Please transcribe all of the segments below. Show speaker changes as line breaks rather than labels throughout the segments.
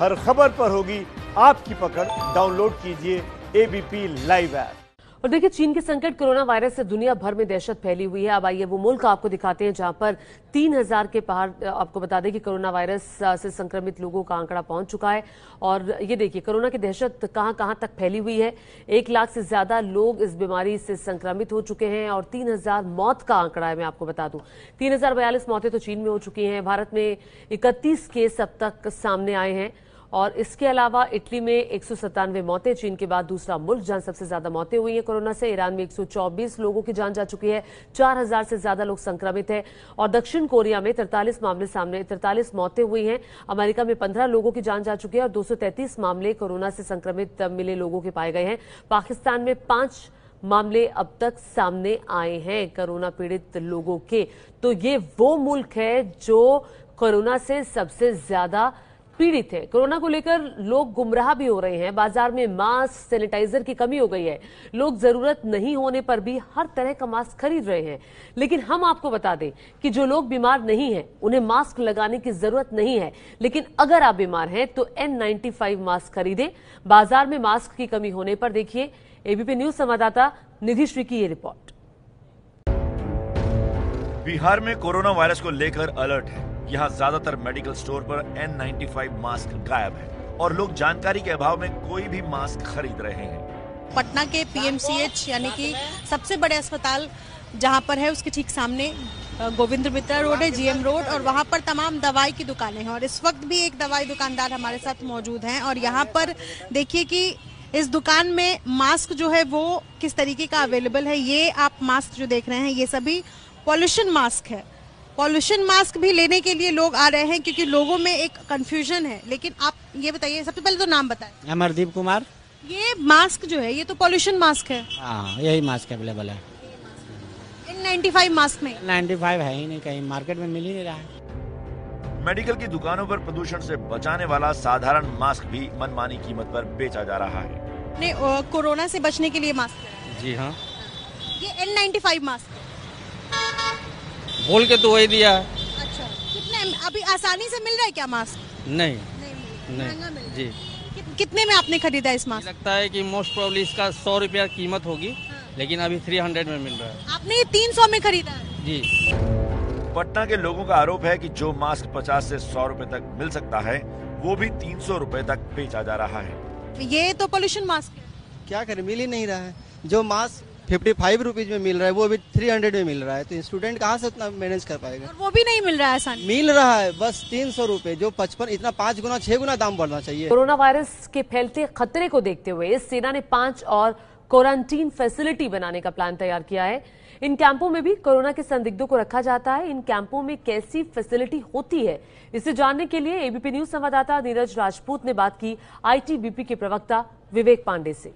हर खबर पर होगी आपकी पकड़ डाउनलोड कीजिए एबीपी लाइव ऐप
और देखिए चीन के संकट कोरोना वायरस से दुनिया भर में दहशत फैली हुई है अब आइए वो मुल्क आपको दिखाते हैं जहां पर 3000 के पार आपको बता दें कि कोरोना वायरस से संक्रमित लोगों का आंकड़ा पहुंच चुका है और ये देखिए कोरोना की दहशत कहां कहां तक फैली हुई है एक लाख से ज्यादा लोग इस बीमारी से संक्रमित हो चुके हैं और तीन मौत का आंकड़ा है मैं आपको बता दूं तीन मौतें तो चीन में हो चुकी हैं भारत में इकतीस केस अब तक सामने आए हैं और इसके अलावा इटली में एक मौतें चीन के बाद दूसरा मुल्क जहां सबसे ज्यादा मौतें हुई हैं कोरोना से ईरान में 124 लोगों की जान जा चुकी है 4000 से ज्यादा लोग संक्रमित हैं और दक्षिण कोरिया में तिरतालीस मामले सामने तिरतालीस मौतें हुई हैं अमेरिका में पंद्रह लोगों की जान जा चुकी है और दो मामले कोरोना से संक्रमित मिले लोगों के पाए गए हैं पाकिस्तान में पांच मामले अब तक सामने आए हैं कोरोना पीड़ित लोगों के तो ये वो मुल्क है जो कोरोना से सबसे ज्यादा पीड़ित है कोरोना को लेकर लोग गुमराह भी हो रहे हैं बाजार में मास्क सैनिटाइजर की कमी हो गई है लोग जरूरत नहीं होने पर भी हर तरह का मास्क खरीद रहे हैं लेकिन हम आपको बता दें कि जो लोग बीमार नहीं हैं उन्हें मास्क लगाने की जरूरत नहीं है लेकिन अगर आप बीमार हैं तो एन मास्क खरीदे बाजार में मास्क की कमी होने पर देखिए एबीपी न्यूज संवाददाता निधि श्री की ये रिपोर्ट
बिहार में कोरोना वायरस को लेकर अलर्ट है यहाँ ज्यादातर मेडिकल स्टोर पर N95 मास्क गायब है और लोग जानकारी के अभाव में कोई भी मास्क खरीद रहे हैं
पटना के पीएमसीएच यानी कि सबसे बड़े अस्पताल जहाँ पर है उसके ठीक सामने गोविंद मित्रा रोड है जीएम रोड और वहाँ पर तमाम दवाई की दुकानें हैं और इस वक्त भी एक दवाई दुकानदार हमारे साथ मौजूद हैं और यहाँ पर देखिए कि इस दुकान में मास्क जो है वो किस तरीके का अवेलेबल है ये आप मास्क जो देख रहे हैं ये सभी पॉल्यूशन मास्क है पॉल्यूशन मास्क भी लेने के लिए लोग आ रहे हैं क्योंकि लोगों में एक कंफ्यूजन है लेकिन आप ये बताइए सबसे पहले तो नाम बताएं
अमरदीप कुमार
ये मास्क जो है ये तो पॉल्यूशन मास्क है
हाँ, यही मास्क अवेलेबल है
नाइन्टी फाइव मास्क में 95 है ही नहीं कहीं मार्केट में मिल ही नहीं रहा है
मेडिकल की दुकानों पर प्रदूषण से बचाने वाला साधारण मास्क भी मनमानी कीमत पर बेचा जा रहा
है कोरोना से बचने के लिए मास्क जी हाँ ये एन मास्क बोल के तो वही दिया है अच्छा कितने अभी आसानी से मिल रहा है क्या मास्क नहीं नहीं, नहीं। जी कि, कितने में आपने खरीदा इस मास्क लगता है कि मोस्ट प्रोबली इसका सौ रुपया कीमत होगी हाँ। लेकिन अभी थ्री हंड्रेड में मिल रहा है आपने ये तीन सौ में खरीदा जी
पटना के लोगों का आरोप है कि जो मास्क पचास से सौ रुपए तक मिल सकता है वो भी तीन सौ रुपए तक बेचा जा रहा
है ये तो पोल्यूशन मास्क क्या करे मिल ही नहीं रहा है
जो मास्क फिफ्टी फाइव रुपीज में मिल रहा है वो अभी थ्री हंड्रेड में मिल रहा है तो स्टूडेंट कहाँ से इतना मैनेज कर पाएगा और
वो भी नहीं मिल रहा है आसानी
मिल रहा है बस तीन सौ रूपए जो पचपन इतना पाँच गुना छह गुना दाम बढ़ना चाहिए कोरोना
वायरस के फैलते खतरे को देखते हुए सेना ने पांच और क्वारंटीन फैसिलिटी बनाने का प्लान तैयार किया है इन कैंपों में भी कोरोना के संदिग्धों को रखा जाता है इन कैंपों में कैसी फैसिलिटी होती है इसे जानने के लिए एबीपी न्यूज संवाददाता नीरज राजपूत ने बात की आईटीबीपी के प्रवक्ता विवेक पांडे से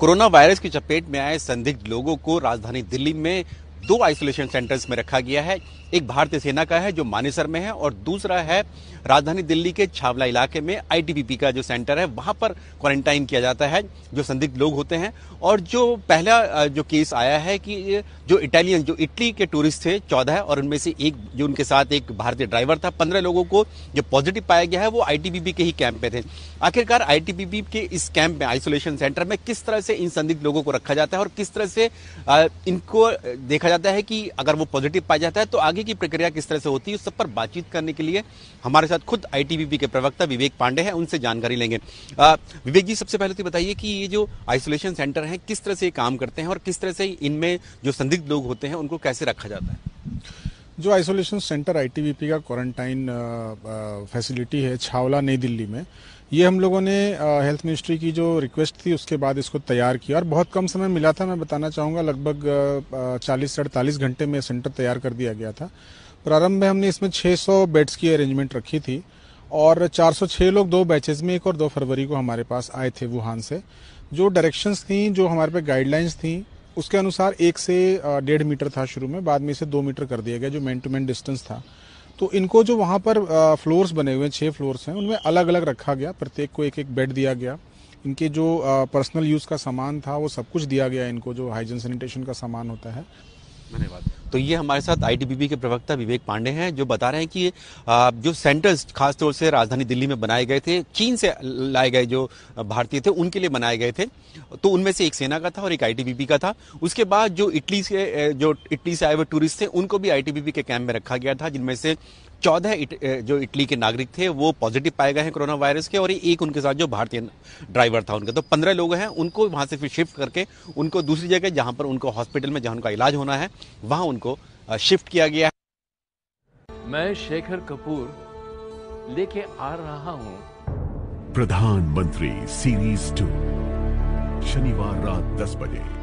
कोरोना वायरस की चपेट में आए संदिग्ध लोगों को राजधानी दिल्ली में दो आइसोलेशन सेंटर्स में रखा गया है एक भारतीय सेना का है जो मानेसर में है और दूसरा है राजधानी दिल्ली के छावला इलाके में आईटीबीपी का जो सेंटर है वहां पर क्वारंटाइन किया जाता है जो संदिग्ध लोग होते हैं और जो पहला जो केस आया है कि जो इटालियन जो इटली के टूरिस्ट थे चौदह और उनमें से एक जो उनके साथ एक भारतीय ड्राइवर था पंद्रह लोगों को जो पॉजिटिव पाया गया है वो आई के ही कैंप में थे आखिरकार आई के इस कैंप में आइसोलेशन सेंटर में किस तरह से इन संदिग्ध लोगों को रखा जाता है और किस तरह से इनको देखा देखा जाता है कि अगर वो पॉजिटिव पाया जाता है तो आगे की प्रक्रिया किस तरह से होती है उस सब पर बातचीत करने के लिए हमारे साथ खुद आईटीबीपी के प्रवक्ता विवेक पांडे हैं उनसे जानकारी लेंगे आ, विवेक जी सबसे पहले तो बताइए कि ये जो आइसोलेशन सेंटर हैं किस तरह से काम करते हैं और किस तरह से इनमें जो संदिग्ध लोग होते हैं उनको कैसे रखा जाता है
जो आइसोलेशन सेंटर आईटीबीपी का क्वारंटाइन फैसिलिटी uh, uh, है छावला नई दिल्ली में ये हम लोगों ने हेल्थ uh, मिनिस्ट्री की जो रिक्वेस्ट थी उसके बाद इसको तैयार किया और बहुत कम समय मिला था मैं बताना चाहूँगा लगभग चालीस से अड़तालीस घंटे में सेंटर तैयार कर दिया गया था प्रारंभ में हमने इसमें 600 बेड्स की अरेंजमेंट रखी थी और 406 लोग दो बैचेज में एक और दो फरवरी को हमारे पास आए थे वुहान से जो डायरेक्शंस थी जो हमारे पे गाइडलाइंस थी उसके अनुसार एक से डेढ़ मीटर था शुरू में बाद में इसे दो मीटर कर दिया गया जो मैन टू मैन डिस्टेंस था तो इनको जो वहाँ पर फ्लोर्स बने हुए हैं छः फ्लोर्स हैं उनमें अलग अलग रखा गया प्रत्येक को एक एक बेड दिया गया इनके जो पर्सनल यूज़ का सामान था वो सब कुछ दिया गया इनको जो हाइजीन सैनिटेशन का सामान होता है
धन्यवाद तो ये हमारे साथ आईटीबीपी के प्रवक्ता विवेक पांडे हैं जो बता रहे हैं कि जो सेंटर्स खासतौर से राजधानी दिल्ली में बनाए गए थे चीन से लाए गए जो भारतीय थे उनके लिए बनाए गए थे तो उनमें से एक सेना का था और एक आईटीबीपी का था उसके बाद जो इटली से जो इटली से आए हुए टूरिस्ट थे उनको भी आईटीबीपी के कैंप में रखा गया था जिनमें से चौदह इट, जो इटली के नागरिक थे वो पॉजिटिव पाए गए हैं कोरोना वायरस के और एक उनके साथ जो भारतीय ड्राइवर था उनका तो पंद्रह लोग हैं उनको वहाँ से फिर शिफ्ट करके उनको दूसरी जगह जहाँ पर उनको हॉस्पिटल में जहाँ उनका इलाज होना है वहाँ उनको शिफ्ट किया गया है मैं शेखर कपूर लेके आ रहा हूँ
प्रधानमंत्री सीरीज टू शनिवार रात दस बजे